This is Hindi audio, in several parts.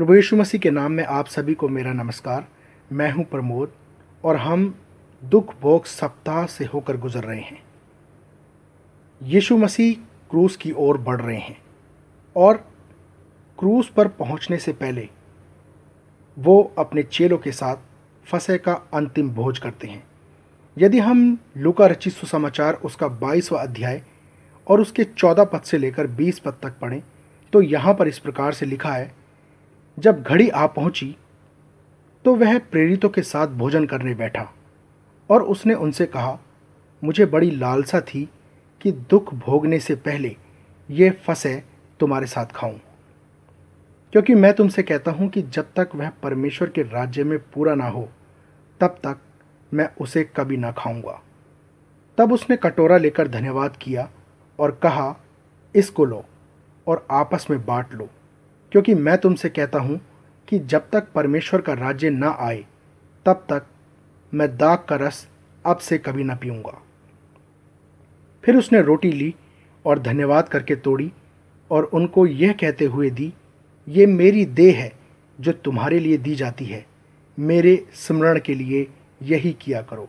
प्रभु यीशु मसीह के नाम में आप सभी को मेरा नमस्कार मैं हूं प्रमोद और हम दुख भोग सप्ताह से होकर गुजर रहे हैं यीशु मसीह क्रूस की ओर बढ़ रहे हैं और क्रूस पर पहुंचने से पहले वो अपने चेलों के साथ फसह का अंतिम भोज करते हैं यदि हम लुका रचित सुसमाचार उसका बाईसवा अध्याय और उसके चौदह पद से लेकर बीस पद तक पढ़ें तो यहाँ पर इस प्रकार से लिखा है जब घड़ी आ पहुंची तो वह प्रेरितों के साथ भोजन करने बैठा और उसने उनसे कहा मुझे बड़ी लालसा थी कि दुख भोगने से पहले ये फसे तुम्हारे साथ खाऊं क्योंकि मैं तुमसे कहता हूं कि जब तक वह परमेश्वर के राज्य में पूरा ना हो तब तक मैं उसे कभी ना खाऊंगा तब उसने कटोरा लेकर धन्यवाद किया और कहा इसको लो और आपस में बांट लो क्योंकि मैं तुमसे कहता हूँ कि जब तक परमेश्वर का राज्य न आए तब तक मैं दाग का रस अब से कभी न पीऊंगा फिर उसने रोटी ली और धन्यवाद करके तोड़ी और उनको यह कहते हुए दी ये मेरी देह है जो तुम्हारे लिए दी जाती है मेरे स्मरण के लिए यही किया करो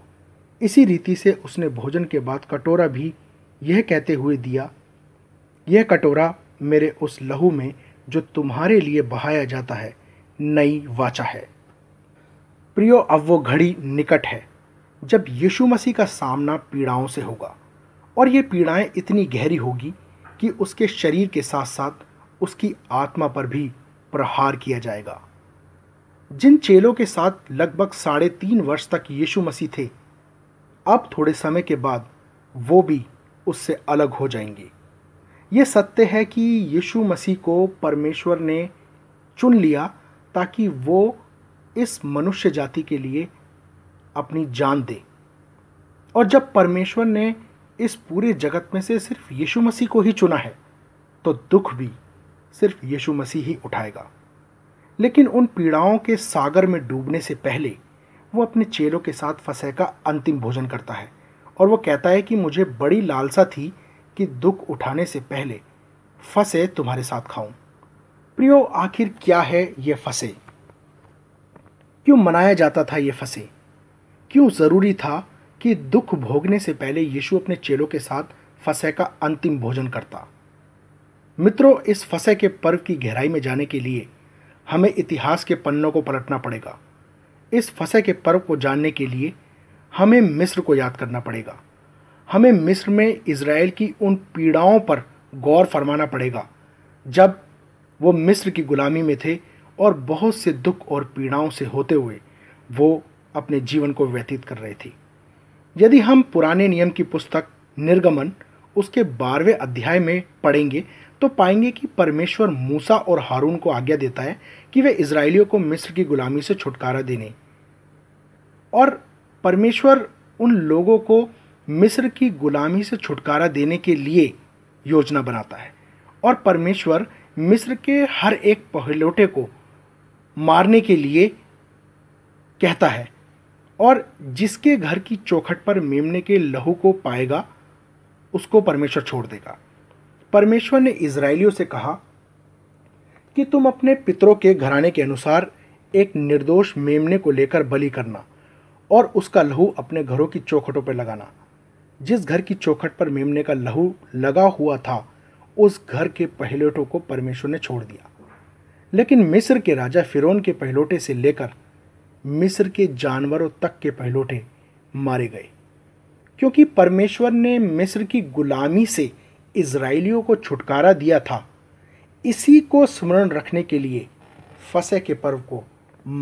इसी रीति से उसने भोजन के बाद कटोरा भी यह कहते हुए दिया यह कटोरा मेरे उस लहू में जो तुम्हारे लिए बहाया जाता है नई वाचा है प्रियो अब वो घड़ी निकट है जब यीशु मसीह का सामना पीड़ाओं से होगा और ये पीड़ाएं इतनी गहरी होगी कि उसके शरीर के साथ साथ उसकी आत्मा पर भी प्रहार किया जाएगा जिन चेलों के साथ लगभग साढ़े तीन वर्ष तक यीशु मसीह थे अब थोड़े समय के बाद वो भी उससे अलग हो जाएंगी ये सत्य है कि यीशु मसीह को परमेश्वर ने चुन लिया ताकि वो इस मनुष्य जाति के लिए अपनी जान दे और जब परमेश्वर ने इस पूरे जगत में से सिर्फ यीशु मसीह को ही चुना है तो दुख भी सिर्फ यीशु मसीह ही उठाएगा लेकिन उन पीड़ाओं के सागर में डूबने से पहले वो अपने चेलों के साथ फसह का अंतिम भोजन करता है और वो कहता है कि मुझे बड़ी लालसा थी कि दुख उठाने से पहले फंसे तुम्हारे साथ खाऊं प्रियो आखिर क्या है ये फंसे क्यों मनाया जाता था ये फंसे क्यों ज़रूरी था कि दुख भोगने से पहले यीशु अपने चेलों के साथ फसे का अंतिम भोजन करता मित्रों इस फसे के पर्व की गहराई में जाने के लिए हमें इतिहास के पन्नों को पलटना पड़ेगा इस फसे के पर्व को जानने के लिए हमें मिस्र को याद करना पड़ेगा हमें मिस्र में इसराइल की उन पीड़ाओं पर गौर फरमाना पड़ेगा जब वो मिस्र की गुलामी में थे और बहुत से दुख और पीड़ाओं से होते हुए वो अपने जीवन को व्यतीत कर रहे थे यदि हम पुराने नियम की पुस्तक निर्गमन उसके बारहवें अध्याय में पढ़ेंगे तो पाएंगे कि परमेश्वर मूसा और हारून को आज्ञा देता है कि वे इसराइलियों को मिस्र की गुलामी से छुटकारा देने और परमेश्वर उन लोगों को मिस्र की गुलामी से छुटकारा देने के लिए योजना बनाता है और परमेश्वर मिस्र के हर एक पहलोटे को मारने के लिए कहता है और जिसके घर की चौखट पर मेमने के लहू को पाएगा उसको परमेश्वर छोड़ देगा परमेश्वर ने इसराइलियों से कहा कि तुम अपने पितरों के घराने के अनुसार एक निर्दोष मेमने को लेकर बलि करना और उसका लहू अपने घरों की चौखटों पर लगाना जिस घर की चौखट पर मेमने का लहू लगा हुआ था उस घर के पहलोटों को परमेश्वर ने छोड़ दिया लेकिन मिस्र के राजा फिरौन के पहलोटे से लेकर मिस्र के जानवरों तक के पहलोटे मारे गए क्योंकि परमेश्वर ने मिस्र की गुलामी से इसराइलियों को छुटकारा दिया था इसी को स्मरण रखने के लिए फसह के पर्व को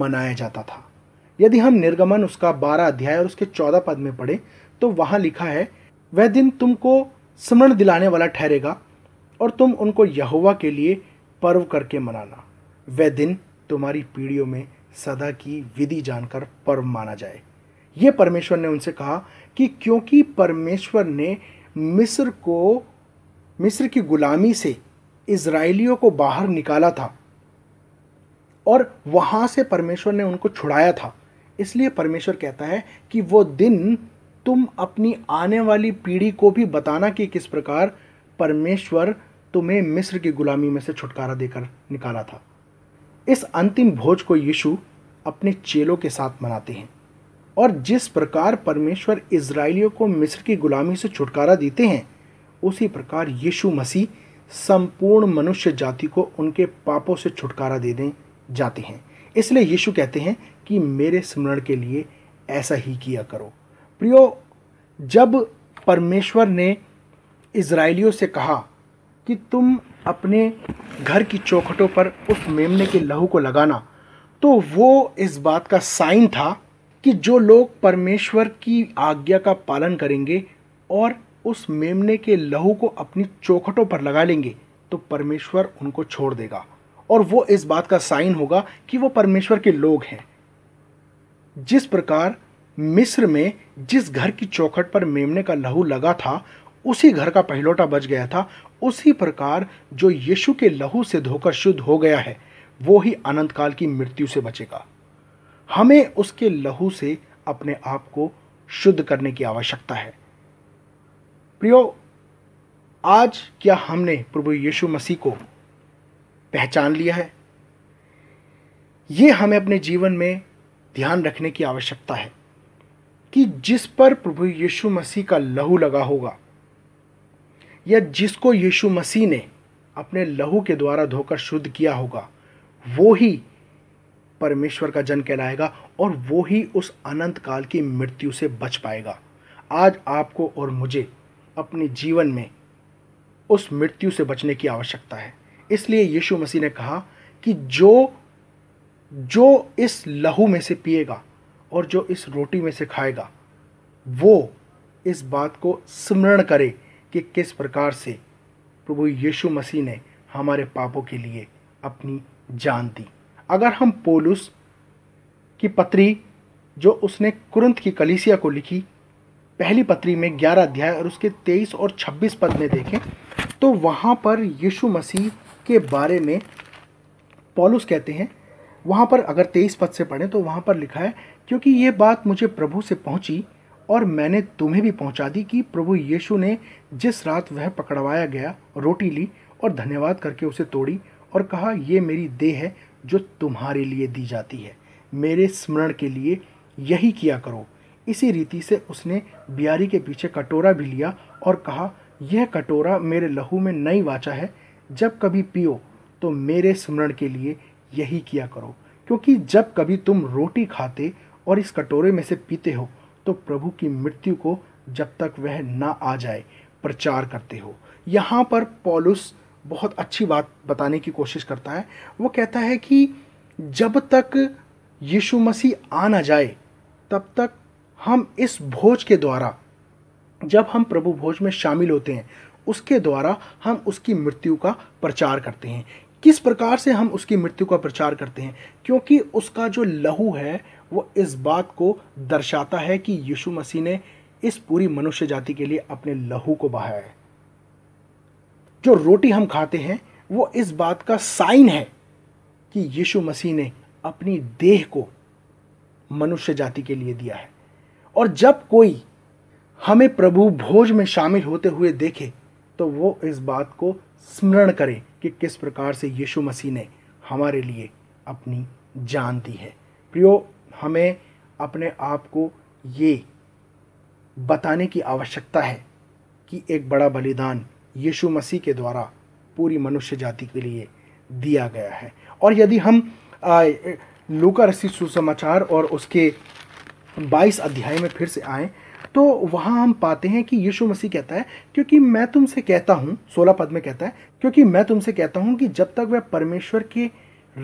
मनाया जाता था यदि हम निर्गमन उसका बारह अध्याय और उसके चौदह पद में पढ़ें तो वहाँ लिखा है वह दिन तुमको स्मरण दिलाने वाला ठहरेगा और तुम उनको यहुवा के लिए पर्व करके मनाना वह दिन तुम्हारी पीढ़ियों में सदा की विधि जानकर पर्व माना जाए ये परमेश्वर ने उनसे कहा कि क्योंकि परमेश्वर ने मिस्र को मिस्र की गुलामी से इसराइलियों को बाहर निकाला था और वहाँ से परमेश्वर ने उनको छुड़ाया था इसलिए परमेश्वर कहता है कि वो दिन तुम अपनी आने वाली पीढ़ी को भी बताना कि किस प्रकार परमेश्वर तुम्हें मिस्र की गुलामी में से छुटकारा देकर निकाला था इस अंतिम भोज को यीशु अपने चेलों के साथ मनाते हैं और जिस प्रकार परमेश्वर इसराइलियों को मिस्र की गुलामी से छुटकारा देते हैं उसी प्रकार यीशु मसीह संपूर्ण मनुष्य जाति को उनके पापों से छुटकारा देने जाते हैं इसलिए यीशु कहते हैं कि मेरे स्मरण के लिए ऐसा ही किया करो प्रियो जब परमेश्वर ने इसराइलियों से कहा कि तुम अपने घर की चौखटों पर उस मेमने के लहू को लगाना तो वो इस बात का साइन था कि जो लोग परमेश्वर की आज्ञा का पालन करेंगे और उस मेमने के लहू को अपनी चौखटों पर लगा लेंगे तो परमेश्वर उनको छोड़ देगा और वो इस बात का साइन होगा कि वो परमेश्वर के लोग हैं जिस प्रकार मिस्र में जिस घर की चौखट पर मेमने का लहू लगा था उसी घर का पहलोटा बच गया था उसी प्रकार जो यीशु के लहू से धोकर शुद्ध हो गया है वो ही अनंत काल की मृत्यु से बचेगा हमें उसके लहू से अपने आप को शुद्ध करने की आवश्यकता है प्रियो आज क्या हमने प्रभु यीशु मसीह को पहचान लिया है ये हमें अपने जीवन में ध्यान रखने की आवश्यकता है कि जिस पर प्रभु यीशु मसीह का लहू लगा होगा या जिसको यीशु मसीह ने अपने लहू के द्वारा धोकर शुद्ध किया होगा वो ही परमेश्वर का जन कहलाएगा और वो ही उस अनंत काल की मृत्यु से बच पाएगा आज आपको और मुझे अपने जीवन में उस मृत्यु से बचने की आवश्यकता है इसलिए यीशु मसीह ने कहा कि जो जो इस लहू में से पिएगा और जो इस रोटी में से खाएगा वो इस बात को स्मरण करे कि किस प्रकार से प्रभु यीशु मसीह ने हमारे पापों के लिए अपनी जान दी अगर हम पोलुस की पत्री जो उसने कुरंत की कलीसिया को लिखी पहली पत्री में ग्यारह अध्याय और उसके तेईस और छब्बीस पद में देखें तो वहाँ पर यीशु मसीह के बारे में पॉलुस कहते हैं वहाँ पर अगर तेईस पद से पढ़ें तो वहाँ पर लिखा है क्योंकि ये बात मुझे प्रभु से पहुंची और मैंने तुम्हें भी पहुंचा दी कि प्रभु यीशु ने जिस रात वह पकड़वाया गया रोटी ली और धन्यवाद करके उसे तोड़ी और कहा यह मेरी देह है जो तुम्हारे लिए दी जाती है मेरे स्मरण के लिए यही किया करो इसी रीति से उसने बियारी के पीछे कटोरा भी लिया और कहा यह कटोरा मेरे लहू में नई वाचा है जब कभी पियो तो मेरे स्मरण के लिए यही किया करो क्योंकि जब कभी तुम रोटी खाते और इस कटोरे में से पीते हो तो प्रभु की मृत्यु को जब तक वह ना आ जाए प्रचार करते हो यहाँ पर पॉलुस बहुत अच्छी बात बताने की कोशिश करता है वो कहता है कि जब तक यीशु मसीह आ ना जाए तब तक हम इस भोज के द्वारा जब हम प्रभु भोज में शामिल होते हैं उसके द्वारा हम उसकी मृत्यु का प्रचार करते हैं किस प्रकार से हम उसकी मृत्यु का प्रचार करते हैं क्योंकि उसका जो लहू है वो इस बात को दर्शाता है कि यीशु मसीह ने इस पूरी मनुष्य जाति के लिए अपने लहू को बहाया है जो रोटी हम खाते हैं वो इस बात का साइन है कि यीशु मसीह ने अपनी देह को मनुष्य जाति के लिए दिया है और जब कोई हमें प्रभु भोज में शामिल होते हुए देखे तो वो इस बात को स्मरण करें कि किस प्रकार से यीशु मसीह ने हमारे लिए अपनी जान दी है प्रियो हमें अपने आप को ये बताने की आवश्यकता है कि एक बड़ा बलिदान यीशु मसीह के द्वारा पूरी मनुष्य जाति के लिए दिया गया है और यदि हम लूका रसी सुसमाचार और उसके 22 अध्याय में फिर से आएँ तो वहाँ हम पाते हैं कि यीशु मसीह कहता है क्योंकि मैं तुमसे कहता हूँ सोलह पद में कहता है क्योंकि मैं तुमसे कहता हूँ कि जब तक वह परमेश्वर के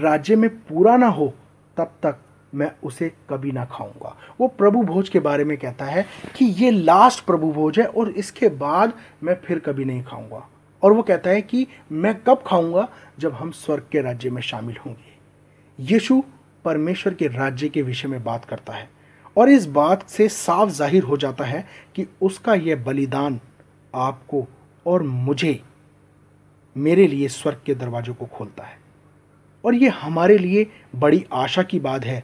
राज्य में पूरा ना हो तब तक मैं उसे कभी ना खाऊंगा वो प्रभु भोज के बारे में कहता है कि ये लास्ट प्रभु भोज है और इसके बाद मैं फिर कभी नहीं खाऊंगा और वो कहता है कि मैं कब खाऊंगा जब हम स्वर्ग के राज्य में शामिल होंगे यीशु परमेश्वर के राज्य के विषय में बात करता है और इस बात से साफ जाहिर हो जाता है कि उसका यह बलिदान आपको और मुझे मेरे लिए स्वर्ग के दरवाजों को खोलता है और ये हमारे लिए बड़ी आशा की बात है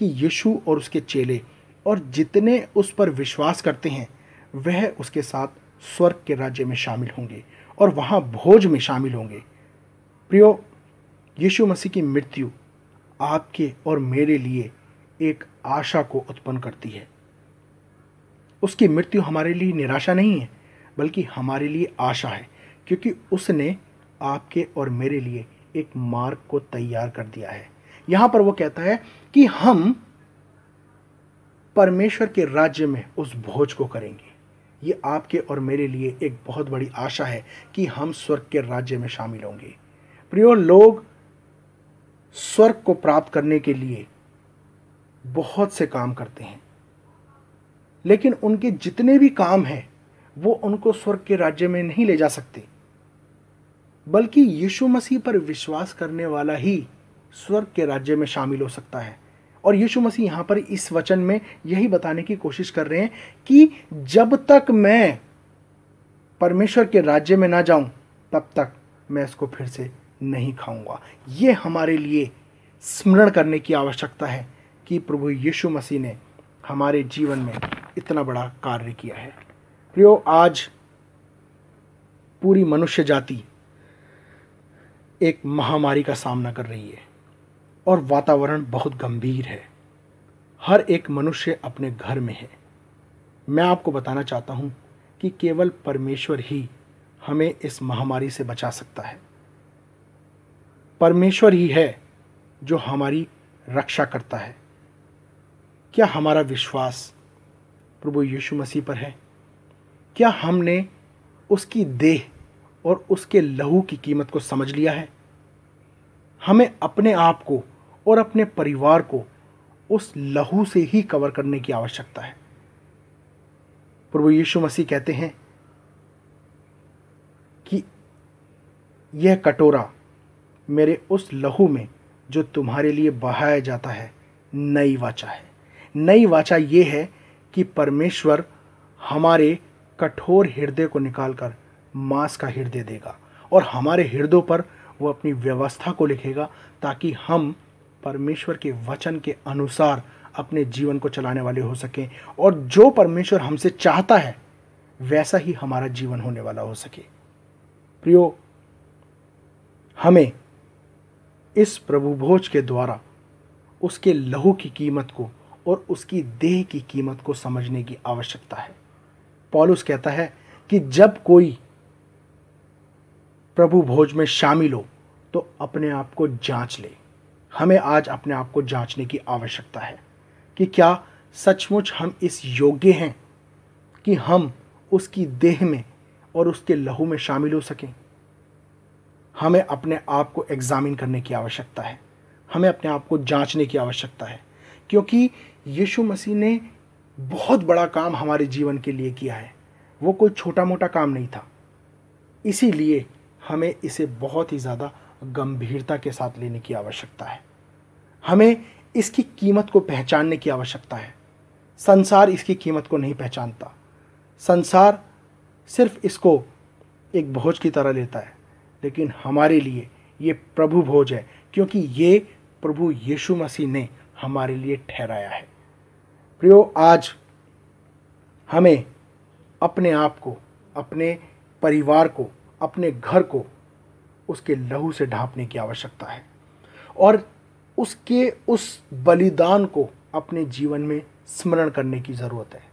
कि यीशु और उसके चेले और जितने उस पर विश्वास करते हैं वह उसके साथ स्वर्ग के राज्य में शामिल होंगे और वहाँ भोज में शामिल होंगे प्रियो यीशु मसीह की मृत्यु आपके और मेरे लिए एक आशा को उत्पन्न करती है उसकी मृत्यु हमारे लिए निराशा नहीं है बल्कि हमारे लिए आशा है क्योंकि उसने आपके और मेरे लिए एक मार्ग को तैयार कर दिया है यहां पर वो कहता है कि हम परमेश्वर के राज्य में उस भोज को करेंगे ये आपके और मेरे लिए एक बहुत बड़ी आशा है कि हम स्वर्ग के राज्य में शामिल होंगे प्रियो लोग स्वर्ग को प्राप्त करने के लिए बहुत से काम करते हैं लेकिन उनके जितने भी काम हैं वो उनको स्वर्ग के राज्य में नहीं ले जा सकते बल्कि यीशु मसीह पर विश्वास करने वाला ही स्वर्ग के राज्य में शामिल हो सकता है और यीशु मसीह यहाँ पर इस वचन में यही बताने की कोशिश कर रहे हैं कि जब तक मैं परमेश्वर के राज्य में ना जाऊँ तब तक मैं इसको फिर से नहीं खाऊंगा ये हमारे लिए स्मरण करने की आवश्यकता है कि प्रभु यीशु मसीह ने हमारे जीवन में इतना बड़ा कार्य किया है प्रियो आज पूरी मनुष्य जाति एक महामारी का सामना कर रही है और वातावरण बहुत गंभीर है हर एक मनुष्य अपने घर में है मैं आपको बताना चाहता हूँ कि केवल परमेश्वर ही हमें इस महामारी से बचा सकता है परमेश्वर ही है जो हमारी रक्षा करता है क्या हमारा विश्वास प्रभु यीशु मसीह पर है क्या हमने उसकी देह और उसके लहू की कीमत को समझ लिया है हमें अपने आप को और अपने परिवार को उस लहू से ही कवर करने की आवश्यकता है प्रभु यीशु मसीह कहते हैं कि यह कटोरा मेरे उस लहू में जो तुम्हारे लिए बहाया जाता है नई वाचा है नई वाचा ये है कि परमेश्वर हमारे कठोर हृदय को निकालकर मांस का हृदय देगा और हमारे हृदयों पर वो अपनी व्यवस्था को लिखेगा ताकि हम परमेश्वर के वचन के अनुसार अपने जीवन को चलाने वाले हो सकें और जो परमेश्वर हमसे चाहता है वैसा ही हमारा जीवन होने वाला हो सके प्रियो हमें इस प्रभु भोज के द्वारा उसके लहू की कीमत को और उसकी देह की कीमत को समझने की आवश्यकता है पॉलुस कहता है कि जब कोई प्रभु भोज में शामिल हो तो अपने आप को जांच ले हमें आज अपने आप को जांचने की आवश्यकता है कि क्या सचमुच हम इस योग्य हैं कि हम उसकी देह में और उसके लहू में शामिल हो सकें हमें अपने आप को एग्ज़ामिन करने की आवश्यकता है हमें अपने आप को जांचने की आवश्यकता है क्योंकि यीशु मसीह ने बहुत बड़ा काम हमारे जीवन के लिए किया है वो कोई छोटा मोटा काम नहीं था इसीलिए हमें इसे बहुत ही ज़्यादा गंभीरता के साथ लेने की आवश्यकता है हमें इसकी कीमत को पहचानने की आवश्यकता है संसार इसकी कीमत को नहीं पहचानता संसार सिर्फ इसको एक भोज की तरह लेता है लेकिन हमारे लिए ये प्रभु भोज है क्योंकि ये प्रभु यीशु मसीह ने हमारे लिए ठहराया है प्रियो आज हमें अपने आप को अपने परिवार को अपने घर को उसके लहू से ढांपने की आवश्यकता है और उसके उस बलिदान को अपने जीवन में स्मरण करने की ज़रूरत है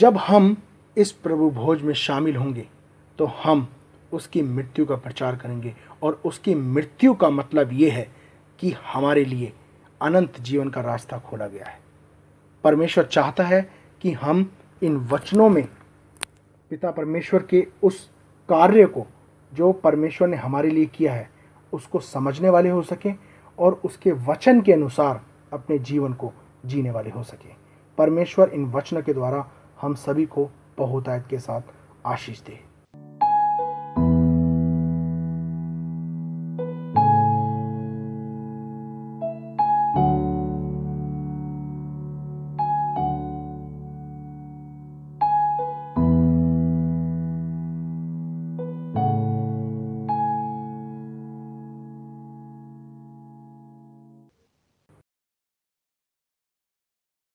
जब हम इस प्रभु भोज में शामिल होंगे तो हम उसकी मृत्यु का प्रचार करेंगे और उसकी मृत्यु का मतलब ये है कि हमारे लिए अनंत जीवन का रास्ता खोला गया है परमेश्वर चाहता है कि हम इन वचनों में पिता परमेश्वर के उस कार्य को जो परमेश्वर ने हमारे लिए किया है उसको समझने वाले हो सकें और उसके वचन के अनुसार अपने जीवन को जीने वाले हो सकें परमेश्वर इन वचन के द्वारा हम सभी को बहुतायत के साथ आशीष दें